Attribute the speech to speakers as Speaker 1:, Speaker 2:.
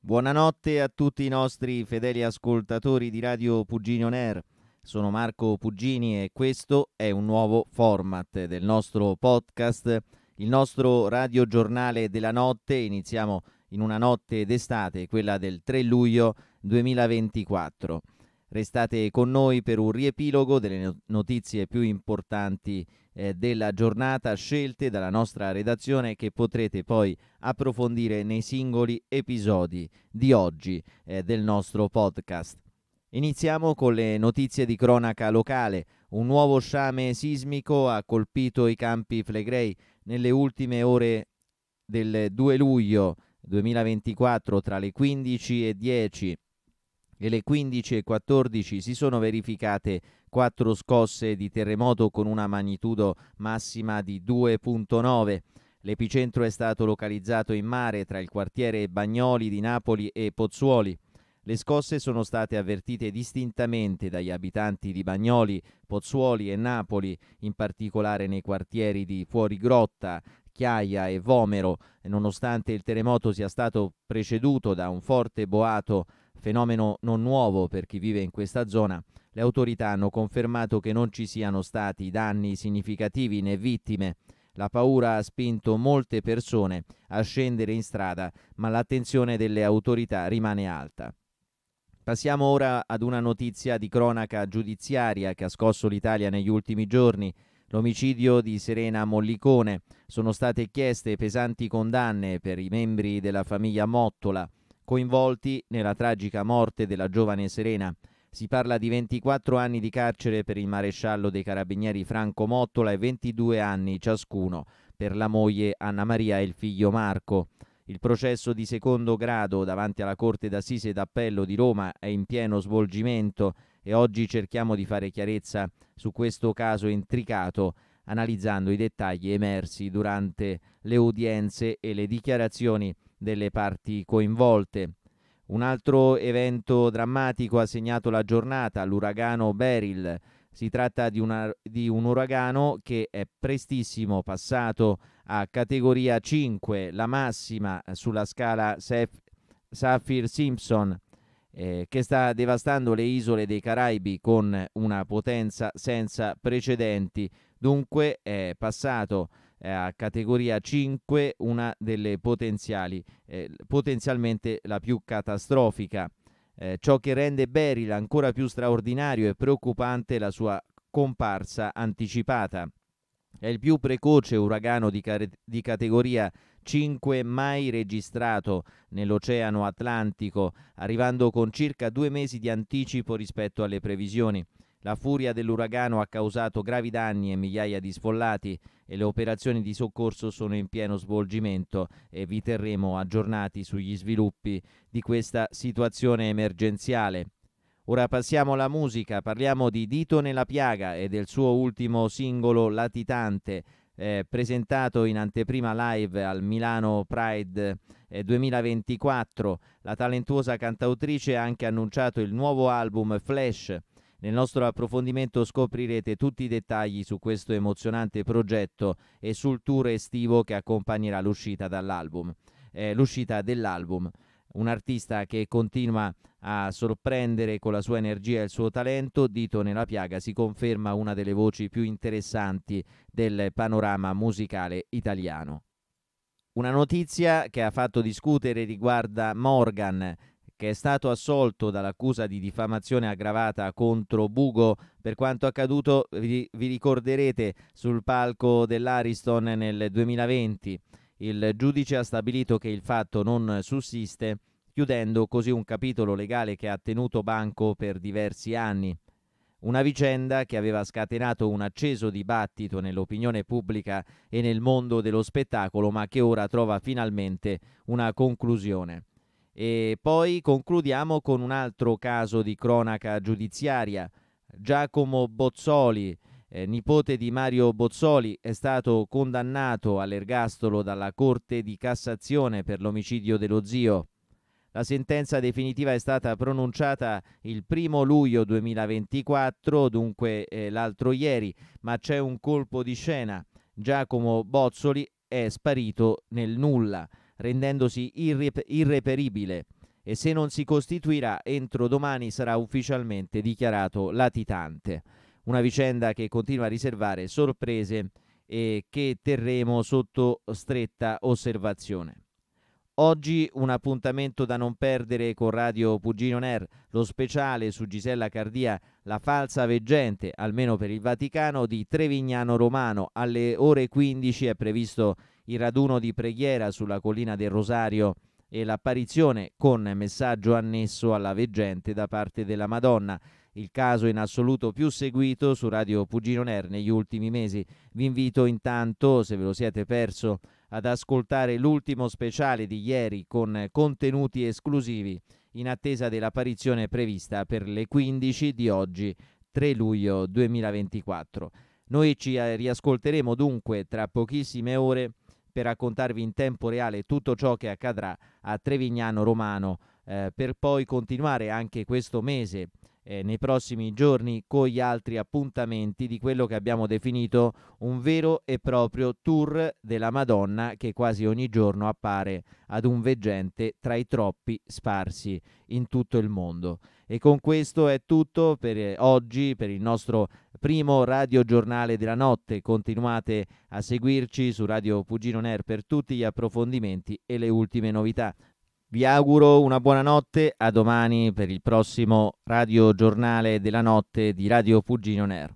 Speaker 1: Buonanotte a tutti i nostri fedeli ascoltatori di Radio Pugino Nair. Sono Marco Puggini e questo è un nuovo format del nostro podcast, il nostro radiogiornale della notte. Iniziamo in una notte d'estate, quella del 3 luglio 2024. Restate con noi per un riepilogo delle notizie più importanti eh, della giornata scelte dalla nostra redazione che potrete poi approfondire nei singoli episodi di oggi eh, del nostro podcast. Iniziamo con le notizie di cronaca locale. Un nuovo sciame sismico ha colpito i campi Flegrei nelle ultime ore del 2 luglio 2024 tra le 15 e 10 e le 15 e 14 si sono verificate quattro scosse di terremoto con una magnitudo massima di 2.9. L'epicentro è stato localizzato in mare tra il quartiere Bagnoli di Napoli e Pozzuoli. Le scosse sono state avvertite distintamente dagli abitanti di Bagnoli, Pozzuoli e Napoli, in particolare nei quartieri di Fuorigrotta, Chiaia e Vomero, nonostante il terremoto sia stato preceduto da un forte boato fenomeno non nuovo per chi vive in questa zona, le autorità hanno confermato che non ci siano stati danni significativi né vittime. La paura ha spinto molte persone a scendere in strada, ma l'attenzione delle autorità rimane alta. Passiamo ora ad una notizia di cronaca giudiziaria che ha scosso l'Italia negli ultimi giorni. L'omicidio di Serena Mollicone. Sono state chieste pesanti condanne per i membri della famiglia Mottola coinvolti nella tragica morte della giovane Serena. Si parla di 24 anni di carcere per il maresciallo dei carabinieri Franco Mottola e 22 anni ciascuno per la moglie Anna Maria e il figlio Marco. Il processo di secondo grado davanti alla Corte d'Assise d'Appello di Roma è in pieno svolgimento e oggi cerchiamo di fare chiarezza su questo caso intricato, analizzando i dettagli emersi durante le udienze e le dichiarazioni delle parti coinvolte. Un altro evento drammatico ha segnato la giornata, l'uragano Beryl. Si tratta di, una, di, un uragano che è prestissimo passato a categoria 5, la massima sulla scala Saf- Saffir-Simpson, eh, che sta devastando le isole dei Caraibi con una potenza senza precedenti. Dunque è passato eh, categoria 5, una delle potenziali, eh, potenzialmente la più catastrofica. Eh, ciò che rende Beryl ancora più straordinario e preoccupante è la sua comparsa anticipata. È il più precoce uragano di, car- di categoria 5 mai registrato nell'Oceano Atlantico, arrivando con circa due mesi di anticipo rispetto alle previsioni. La furia dell'uragano ha causato gravi danni e migliaia di sfollati e le operazioni di soccorso sono in pieno svolgimento e vi terremo aggiornati sugli sviluppi di questa situazione emergenziale. Ora passiamo alla musica, parliamo di Dito nella piaga e del suo ultimo singolo Latitante, eh, presentato in anteprima live al Milano Pride 2024. Eh, La talentuosa cantautrice ha anche annunciato il nuovo album Flash nel nostro approfondimento scoprirete tutti i dettagli su questo emozionante progetto e sul tour estivo che accompagnerà l'uscita, eh, l'uscita dell'album. Un artista che continua a sorprendere con la sua energia e il suo talento, Dito nella piaga si conferma una delle voci più interessanti del panorama musicale italiano. Una notizia che ha fatto discutere riguarda Morgan, che è stato assolto dall'accusa di diffamazione aggravata contro Bugo per quanto accaduto, vi, vi ricorderete, sul palco dell'Ariston nel 2020. Il giudice ha stabilito che il fatto non sussiste, chiudendo così un capitolo legale che ha tenuto banco per diversi anni. Una vicenda che aveva scatenato un acceso dibattito nell'opinione pubblica e nel mondo dello spettacolo, ma che ora trova finalmente una conclusione. E poi concludiamo con un altro caso di cronaca giudiziaria. Giacomo Bozzoli, eh, nipote di Mario Bozzoli, è stato condannato all'ergastolo dalla Corte di Cassazione per l'omicidio dello zio. La sentenza definitiva è stata pronunciata il primo luglio 2024, dunque eh, l'altro ieri, ma c'è un colpo di scena. Giacomo Bozzoli è sparito nel nulla rendendosi irrep- irreperibile e se non si costituirà entro domani sarà ufficialmente dichiarato latitante. Una vicenda che continua a riservare sorprese e che terremo sotto stretta osservazione. Oggi un appuntamento da non perdere con Radio Pugino Ner, lo speciale su Gisella Cardia, la falsa veggente, almeno per il Vaticano, di Trevignano Romano. Alle ore 15 è previsto il raduno di preghiera sulla collina del Rosario e l'apparizione con messaggio annesso alla veggente da parte della Madonna, il caso in assoluto più seguito su Radio Pugino Ner negli ultimi mesi. Vi invito intanto, se ve lo siete perso, ad ascoltare l'ultimo speciale di ieri con contenuti esclusivi in attesa dell'apparizione prevista per le 15 di oggi, 3 luglio 2024. Noi ci eh, riascolteremo dunque tra pochissime ore per raccontarvi in tempo reale tutto ciò che accadrà a Trevignano Romano eh, per poi continuare anche questo mese eh, nei prossimi giorni con gli altri appuntamenti di quello che abbiamo definito un vero e proprio tour della Madonna che quasi ogni giorno appare ad un veggente tra i troppi sparsi in tutto il mondo. E con questo è tutto per eh, oggi, per il nostro primo radiogiornale della notte. Continuate a seguirci su Radio Pugino Ner per tutti gli approfondimenti e le ultime novità. Vi auguro una buona notte, a domani per il prossimo radiogiornale della notte di Radio Pugino Nair.